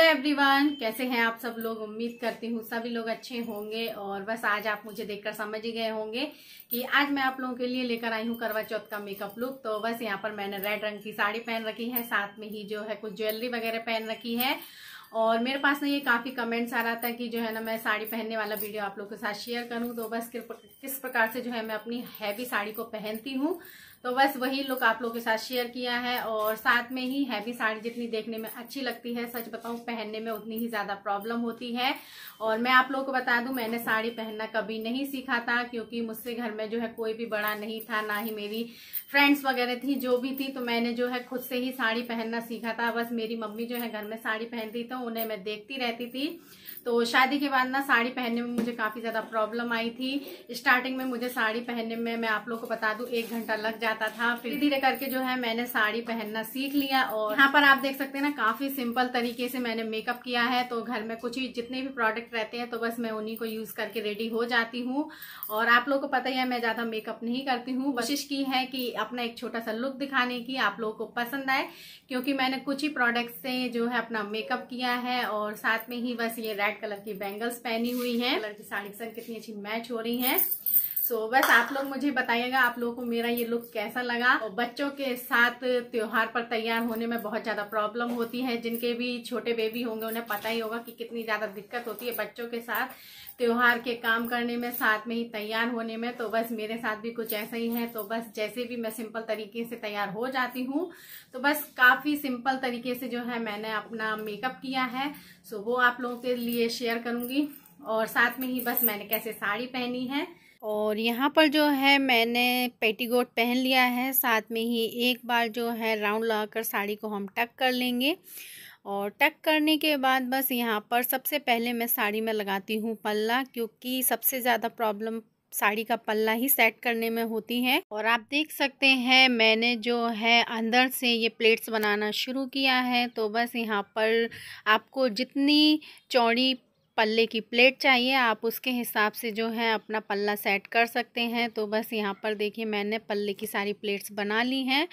hello everyone कैसे हैं आप सब लोग उम्मीद करती हूँ सभी लोग अच्छे होंगे और बस आज आप मुझे देखकर समझ ही गए होंगे कि आज मैं आप लोगों के लिए लेकर आई हूँ करवा चौथ का मेकअप लुक तो बस यहाँ पर मैंने रेड रंग की साड़ी पहन रखी है साथ में ही जो है कुछ ज्वेलरी वगैरह पहन रखी है और मेरे पास ना ये काफी कमेंट्स आ रहा था कि जो है ना मैं साड़ी पहनने वाला वीडियो आप लोग के साथ शेयर करूँ तो बस किस प्रकार से जो है मैं अपनी हैवी साड़ी को पहनती हूँ तो बस वही लुक आप लोगों के साथ शेयर किया है और साथ में ही हैवी साड़ी जितनी देखने में अच्छी लगती है सच बताऊं पहनने में उतनी ही ज्यादा प्रॉब्लम होती है और मैं आप लोगों को बता दूं मैंने साड़ी पहनना कभी नहीं सीखा था क्योंकि मुझसे घर में जो है कोई भी बड़ा नहीं था ना ही मेरी फ्रेंड्स वगैरह थी जो भी थी तो मैंने जो है खुद से ही साड़ी पहनना सीखा था बस मेरी मम्मी जो है घर में साड़ी पहनती तो उन्हें मैं देखती रहती थी तो शादी के बाद ना साड़ी पहनने में मुझे काफी ज्यादा प्रॉब्लम आई थी स्टार्टिंग में मुझे साड़ी पहनने में मैं आप लोग को बता दू एक घंटा लग जाता जाता था फिर धीरे करके जो है मैंने साड़ी पहनना सीख लिया और यहाँ पर आप देख सकते हैं ना काफी सिंपल तरीके से मैंने मेकअप किया है तो घर में कुछ भी जितने भी प्रोडक्ट रहते हैं तो बस मैं उन्हीं को यूज करके रेडी हो जाती हूँ और आप लोग को पता ही है मैं ज्यादा मेकअप नहीं करती हूँ कोशिश की है कि अपना एक छोटा सा लुक दिखाने की आप लोगों को पसंद आए क्योंकि मैंने कुछ ही प्रोडक्ट से जो है अपना मेकअप किया है और साथ में ही बस ये रेड कलर की बैंगल्स पहनी हुई है कलर की साड़ी के साथ कितनी अच्छी मैच हो रही है सो so, बस आप लोग मुझे बताइएगा आप लोगों को मेरा ये लुक कैसा लगा और बच्चों के साथ त्योहार पर तैयार होने में बहुत ज्यादा प्रॉब्लम होती है जिनके भी छोटे बेबी होंगे उन्हें पता ही होगा कि कितनी ज्यादा दिक्कत होती है बच्चों के साथ त्योहार के काम करने में साथ में ही तैयार होने में तो बस मेरे साथ भी कुछ ऐसा ही है तो बस जैसे भी मैं सिंपल तरीके से तैयार हो जाती हूँ तो बस काफी सिंपल तरीके से जो है मैंने अपना मेकअप किया है सो वो आप लोगों के लिए शेयर करूंगी और साथ में ही बस मैंने कैसे साड़ी पहनी है और यहाँ पर जो है मैंने पेटीकोट पहन लिया है साथ में ही एक बार जो है राउंड लगाकर साड़ी को हम टक कर लेंगे और टक करने के बाद बस यहाँ पर सबसे पहले मैं साड़ी में लगाती हूँ पल्ला क्योंकि सबसे ज़्यादा प्रॉब्लम साड़ी का पल्ला ही सेट करने में होती है और आप देख सकते हैं मैंने जो है अंदर से ये प्लेट्स बनाना शुरू किया है तो बस यहाँ पर आपको जितनी चौड़ी पल्ले की प्लेट चाहिए आप उसके हिसाब से जो है अपना पल्ला सेट कर सकते हैं तो बस यहाँ पर देखिए मैंने पल्ले की सारी प्लेट्स बना ली हैं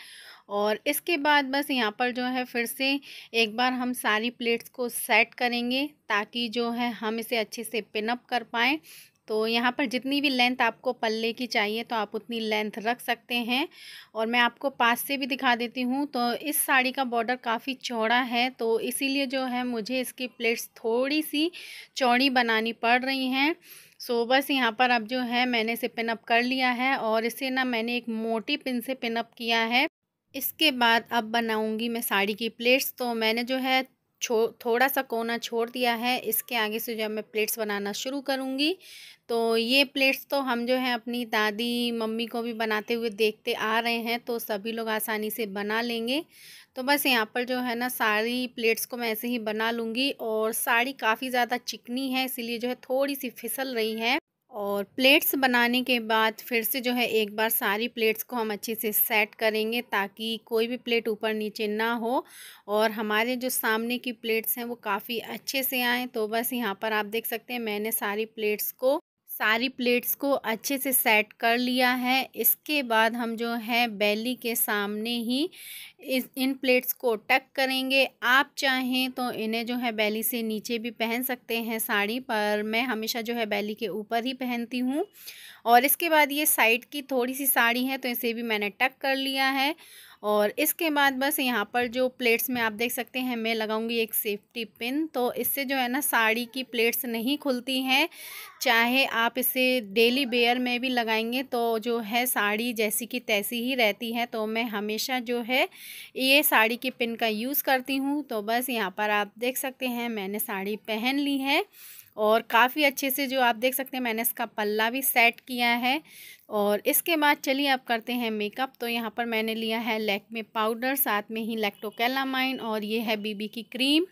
और इसके बाद बस यहाँ पर जो है फिर से एक बार हम सारी प्लेट्स को सेट करेंगे ताकि जो है हम इसे अच्छे से पिनअप कर पाएँ तो यहाँ पर जितनी भी लेंथ आपको पल्ले की चाहिए तो आप उतनी लेंथ रख सकते हैं और मैं आपको पास से भी दिखा देती हूँ तो इस साड़ी का बॉर्डर काफ़ी चौड़ा है तो इसीलिए जो है मुझे इसकी प्लेट्स थोड़ी सी चौड़ी बनानी पड़ रही हैं सो so, बस यहाँ पर अब जो है मैंने इसे पिनअप कर लिया है और इसे ना मैंने एक मोटी पिन से पिनअप किया है इसके बाद अब बनाऊंगी मैं साड़ी की प्लेट्स तो मैंने जो है छो थोड़ा सा कोना छोड़ दिया है इसके आगे से जब मैं प्लेट्स बनाना शुरू करूँगी तो ये प्लेट्स तो हम जो है अपनी दादी मम्मी को भी बनाते हुए देखते आ रहे हैं तो सभी लोग आसानी से बना लेंगे तो बस यहाँ पर जो है ना सारी प्लेट्स को मैं ऐसे ही बना लूँगी और साड़ी काफ़ी ज़्यादा चिकनी है इसीलिए जो है थोड़ी सी फिसल रही है और प्लेट्स बनाने के बाद फिर से जो है एक बार सारी प्लेट्स को हम अच्छे से सेट करेंगे ताकि कोई भी प्लेट ऊपर नीचे ना हो और हमारे जो सामने की प्लेट्स हैं वो काफ़ी अच्छे से आएँ तो बस यहाँ पर आप देख सकते हैं मैंने सारी प्लेट्स को सारी प्लेट्स को अच्छे से सेट कर लिया है इसके बाद हम जो है बेली के सामने ही इस इन प्लेट्स को टक करेंगे आप चाहें तो इन्हें जो है बेली से नीचे भी पहन सकते हैं साड़ी पर मैं हमेशा जो है बेली के ऊपर ही पहनती हूँ और इसके बाद ये साइड की थोड़ी सी साड़ी है तो इसे भी मैंने टक कर लिया है और इसके बाद बस यहाँ पर जो प्लेट्स में आप देख सकते हैं मैं लगाऊंगी एक सेफ्टी पिन तो इससे जो है ना साड़ी की प्लेट्स नहीं खुलती हैं चाहे आप इसे डेली बेयर में भी लगाएंगे तो जो है साड़ी जैसी की तैसी ही रहती है तो मैं हमेशा जो है ये साड़ी की पिन का यूज़ करती हूँ तो बस यहाँ पर आप देख सकते हैं मैंने साड़ी पहन ली है और काफ़ी अच्छे से जो आप देख सकते हैं मैंने इसका पल्ला भी सेट किया है और इसके बाद चलिए आप करते हैं मेकअप तो यहाँ पर मैंने लिया है में पाउडर साथ में ही लैक्टोकेलामाइन और ये है बीबी की क्रीम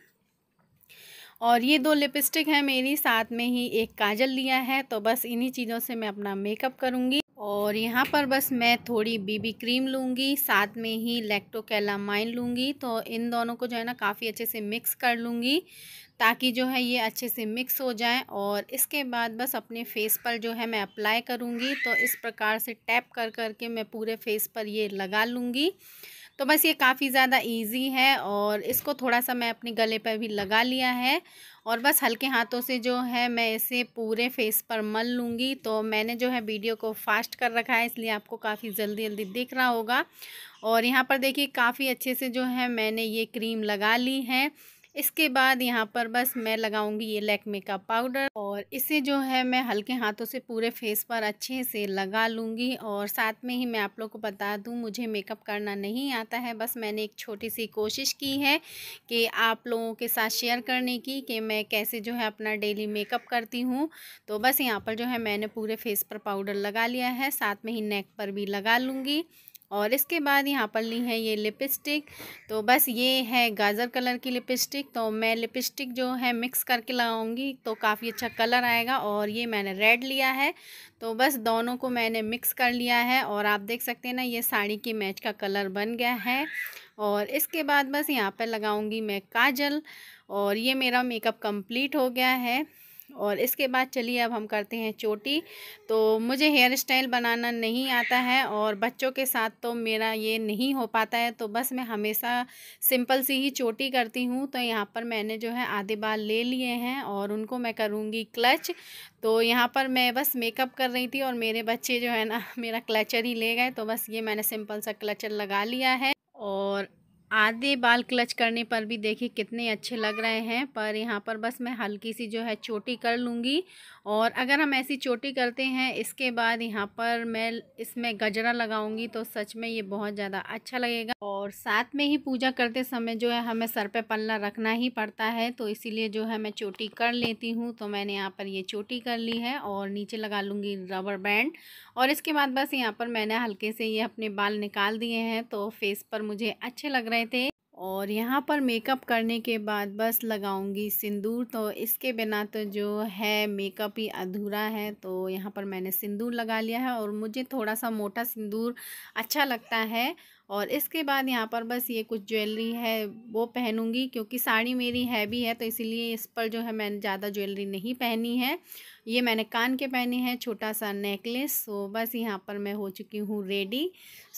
और ये दो लिपस्टिक है मेरी साथ में ही एक काजल लिया है तो बस इन्हीं चीज़ों से मैं अपना मेकअप करूँगी और यहाँ पर बस मैं थोड़ी बीबी क्रीम लूँगी साथ में ही लैक्टोकेलामाइन लूँगी तो इन दोनों को जो है ना काफ़ी अच्छे से मिक्स कर लूँगी ताकि जो है ये अच्छे से मिक्स हो जाए और इसके बाद बस अपने फेस पर जो है मैं अप्लाई करूँगी तो इस प्रकार से टैप कर कर के मैं पूरे फेस पर ये लगा लूँगी तो बस ये काफ़ी ज़्यादा इजी है और इसको थोड़ा सा मैं अपने गले पर भी लगा लिया है और बस हल्के हाथों से जो है मैं इसे पूरे फेस पर मल लूँगी तो मैंने जो है वीडियो को फास्ट कर रखा है इसलिए आपको काफ़ी जल्दी जल्दी दिख रहा होगा और यहाँ पर देखिए काफ़ी अच्छे से जो है मैंने ये क्रीम लगा ली है इसके बाद यहाँ पर बस मैं लगाऊंगी ये लैकमे का पाउडर और इसे जो है मैं हल्के हाथों से पूरे फेस पर अच्छे से लगा लूँगी और साथ में ही मैं आप लोग को बता दूँ मुझे मेकअप करना नहीं आता है बस मैंने एक छोटी सी कोशिश की है कि आप लोगों के साथ शेयर करने की कि मैं कैसे जो है अपना डेली मेकअप करती हूँ तो बस यहाँ पर जो है मैंने पूरे फेस पर पाउडर लगा लिया है साथ में ही नेक पर भी लगा लूँगी और इसके बाद यहाँ पर ली है ये लिपस्टिक तो बस ये है गाजर कलर की लिपस्टिक तो मैं लिपस्टिक जो है मिक्स करके लाऊंगी तो काफ़ी अच्छा कलर आएगा और ये मैंने रेड लिया है तो बस दोनों को मैंने मिक्स कर लिया है और आप देख सकते हैं ना ये साड़ी की मैच का कलर बन गया है और इसके बाद बस यहाँ पर लगाऊँगी मैं काजल और ये मेरा मेकअप कम्प्लीट हो गया है और इसके बाद चलिए अब हम करते हैं चोटी तो मुझे हेयर स्टाइल बनाना नहीं आता है और बच्चों के साथ तो मेरा ये नहीं हो पाता है तो बस मैं हमेशा सिंपल सी ही चोटी करती हूँ तो यहाँ पर मैंने जो है आधे बाल ले लिए हैं और उनको मैं करूँगी क्लच तो यहाँ पर मैं बस मेकअप कर रही थी और मेरे बच्चे जो है ना मेरा क्लचर ही ले गए तो बस ये मैंने सिंपल सा क्लचर लगा लिया है और आधे बाल क्लच करने पर भी देखिए कितने अच्छे लग रहे हैं पर यहाँ पर बस मैं हल्की सी जो है चोटी कर लूँगी और अगर हम ऐसी चोटी करते हैं इसके बाद यहाँ पर मैं इसमें गजरा लगाऊंगी तो सच में ये बहुत ज़्यादा अच्छा लगेगा और साथ में ही पूजा करते समय जो है हमें सर पे पल्ला रखना ही पड़ता है तो इसीलिए जो है मैं चोटी कर लेती हूँ तो मैंने यहाँ पर ये चोटी कर ली है और नीचे लगा लूँगी रबर बैंड और इसके बाद बस यहाँ पर मैंने हल्के से ये अपने बाल निकाल दिए हैं तो फेस पर मुझे अच्छे लग रहे आए थे और यहाँ पर मेकअप करने के बाद बस लगाऊंगी सिंदूर तो इसके बिना तो जो है मेकअप ही अधूरा है तो यहाँ पर मैंने सिंदूर लगा लिया है और मुझे थोड़ा सा मोटा सिंदूर अच्छा लगता है और इसके बाद यहाँ पर बस ये कुछ ज्वेलरी है वो पहनूंगी क्योंकि साड़ी मेरी हैवी है तो इसीलिए इस पर जो है मैंने ज़्यादा ज्वेलरी नहीं पहनी है ये मैंने कान के पहने हैं छोटा सा नेकलेस सो तो बस यहाँ पर मैं हो चुकी हूँ रेडी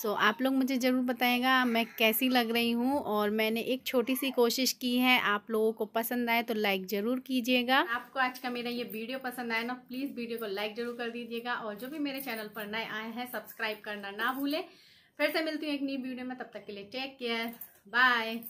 सो आप लोग मुझे ज़रूर बताएगा मैं कैसी लग रही हूँ और मैंने एक छोटी सी कोशिश की है आप लोगों को पसंद आए तो लाइक ज़रूर कीजिएगा आपको आज का मेरा ये वीडियो पसंद आए ना प्लीज़ वीडियो को लाइक ज़रूर कर दीजिएगा और जो भी मेरे चैनल पर नए आए हैं सब्सक्राइब करना ना भूलें फिर से मिलती हूँ एक नई वीडियो में तब तक के लिए टेक केयर बाय